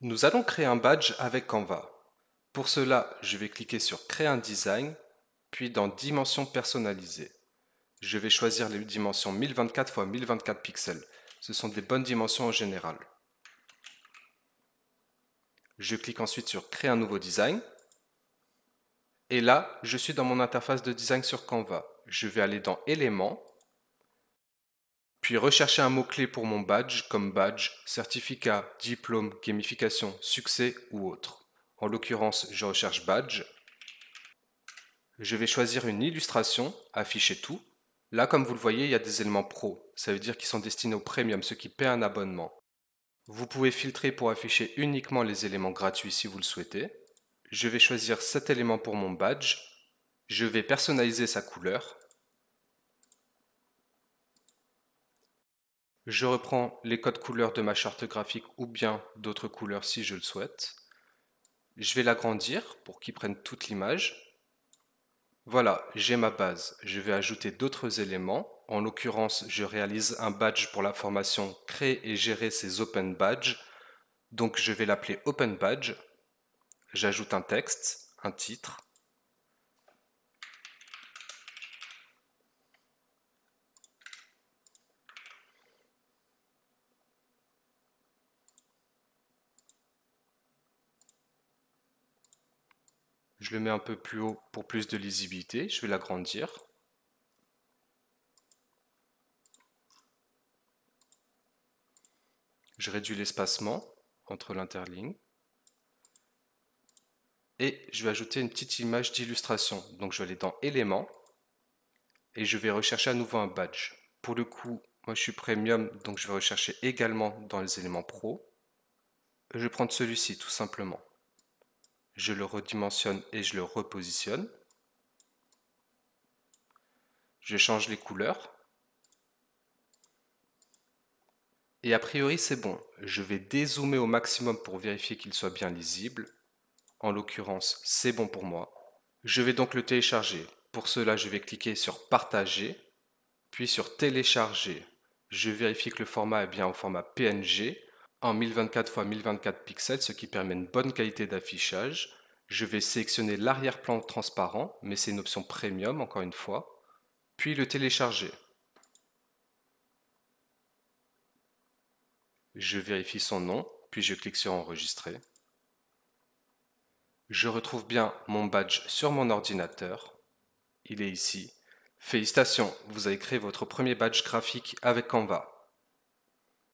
Nous allons créer un badge avec Canva. Pour cela, je vais cliquer sur Créer un design, puis dans Dimensions personnalisées. Je vais choisir les dimensions 1024 x 1024 pixels. Ce sont des bonnes dimensions en général. Je clique ensuite sur Créer un nouveau design. Et là, je suis dans mon interface de design sur Canva. Je vais aller dans Éléments, puis rechercher un mot-clé pour mon badge comme badge, certificat, diplôme, gamification, succès ou autre. En l'occurrence, je recherche badge. Je vais choisir une illustration, afficher tout. Là, comme vous le voyez, il y a des éléments pro. Ça veut dire qu'ils sont destinés au premium, ceux qui paient un abonnement. Vous pouvez filtrer pour afficher uniquement les éléments gratuits si vous le souhaitez. Je vais choisir cet élément pour mon badge. Je vais personnaliser sa couleur. Je reprends les codes couleurs de ma charte graphique ou bien d'autres couleurs si je le souhaite. Je vais l'agrandir pour qu'il prenne toute l'image. Voilà, j'ai ma base. Je vais ajouter d'autres éléments. En l'occurrence, je réalise un badge pour la formation « Créer et gérer ses Open Badges ». Donc je vais l'appeler Open Badge. J'ajoute un texte, un titre, Je le mets un peu plus haut pour plus de lisibilité. Je vais l'agrandir. Je réduis l'espacement entre l'interligne. Et je vais ajouter une petite image d'illustration. Donc je vais aller dans éléments et je vais rechercher à nouveau un badge. Pour le coup, moi je suis premium, donc je vais rechercher également dans les éléments pro. Je vais prendre celui-ci tout simplement je le redimensionne et je le repositionne. Je change les couleurs. Et a priori, c'est bon. Je vais dézoomer au maximum pour vérifier qu'il soit bien lisible. En l'occurrence, c'est bon pour moi. Je vais donc le télécharger. Pour cela, je vais cliquer sur Partager, puis sur Télécharger. Je vérifie que le format est bien au format PNG en 1024 x 1024 pixels, ce qui permet une bonne qualité d'affichage. Je vais sélectionner l'arrière-plan transparent, mais c'est une option premium encore une fois, puis le télécharger. Je vérifie son nom, puis je clique sur enregistrer. Je retrouve bien mon badge sur mon ordinateur. Il est ici. Félicitations, vous avez créé votre premier badge graphique avec Canva.